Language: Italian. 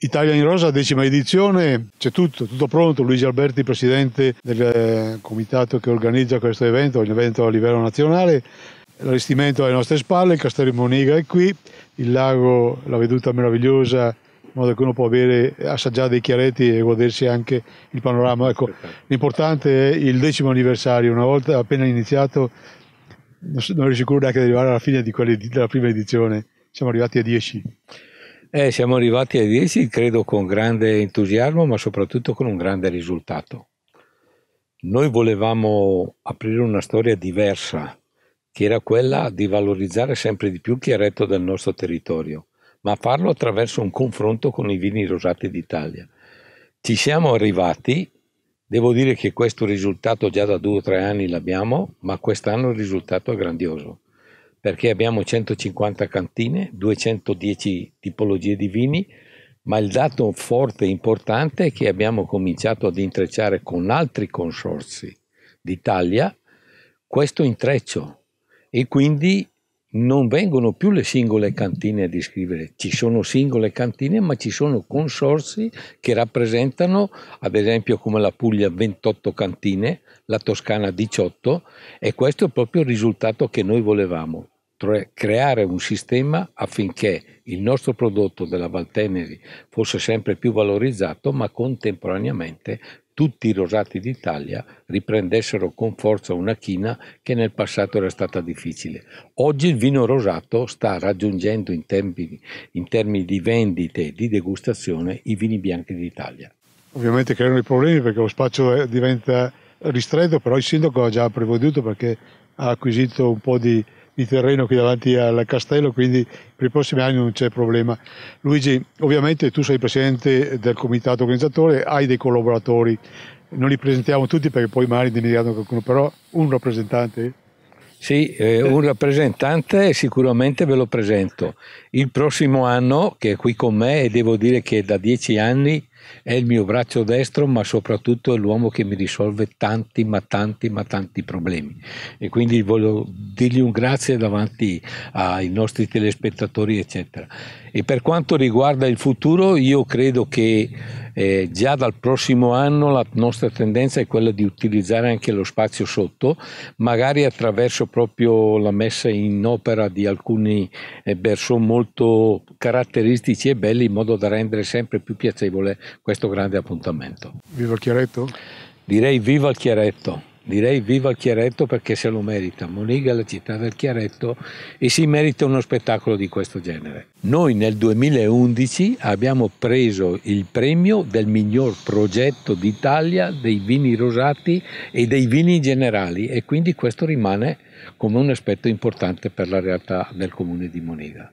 Italia in Rosa, decima edizione, c'è tutto, tutto pronto. Luigi Alberti, presidente del eh, comitato che organizza questo evento, un evento a livello nazionale. L'allestimento alle nostre spalle, il Castello di Moniga è qui, il lago, la veduta meravigliosa in modo che uno può avere, assaggiare dei chiaretti e godersi anche il panorama. Ecco, l'importante è il decimo anniversario, una volta appena iniziato non ero sicuro neanche di arrivare alla fine di quelli della prima edizione, siamo arrivati a dieci. Eh, siamo arrivati ai 10, credo con grande entusiasmo, ma soprattutto con un grande risultato. Noi volevamo aprire una storia diversa, che era quella di valorizzare sempre di più chi è retto del nostro territorio, ma farlo attraverso un confronto con i vini rosati d'Italia. Ci siamo arrivati, devo dire che questo risultato già da due o tre anni l'abbiamo, ma quest'anno il risultato è grandioso perché abbiamo 150 cantine, 210 tipologie di vini, ma il dato forte e importante è che abbiamo cominciato ad intrecciare con altri consorsi d'Italia questo intreccio e quindi non vengono più le singole cantine a descrivere, ci sono singole cantine ma ci sono consorsi che rappresentano, ad esempio come la Puglia 28 cantine, la Toscana 18 e questo è proprio il risultato che noi volevamo, creare un sistema affinché il nostro prodotto della Valteneri fosse sempre più valorizzato ma contemporaneamente tutti i rosati d'Italia riprendessero con forza una china che nel passato era stata difficile. Oggi il vino rosato sta raggiungendo in, tempi, in termini di vendite e di degustazione i vini bianchi d'Italia. Ovviamente creano i problemi perché lo spazio eh, diventa ristretto, però il sindaco ha già preveduto perché ha acquisito un po' di di terreno qui davanti al castello, quindi per i prossimi anni non c'è problema. Luigi, ovviamente tu sei presidente del comitato organizzatore, hai dei collaboratori, non li presentiamo tutti perché poi magari dimenticano qualcuno, però un rappresentante sì, eh, un rappresentante sicuramente ve lo presento. Il prossimo anno, che è qui con me e devo dire che da dieci anni è il mio braccio destro, ma soprattutto è l'uomo che mi risolve tanti, ma tanti, ma tanti problemi. E quindi voglio dirgli un grazie davanti ai nostri telespettatori, eccetera. E per quanto riguarda il futuro, io credo che eh, già dal prossimo anno la nostra tendenza è quella di utilizzare anche lo spazio sotto, magari attraverso proprio la messa in opera di alcuni eh, berceau molto caratteristici e belli, in modo da rendere sempre più piacevole questo grande appuntamento. Viva il Chiaretto? Direi viva il Chiaretto, direi viva il Chiaretto perché se lo merita. Moniga è la città del Chiaretto e si merita uno spettacolo di questo genere. Noi nel 2011 abbiamo preso il premio del miglior progetto d'Italia dei vini rosati e dei vini in generali e quindi questo rimane come un aspetto importante per la realtà del comune di Moniga.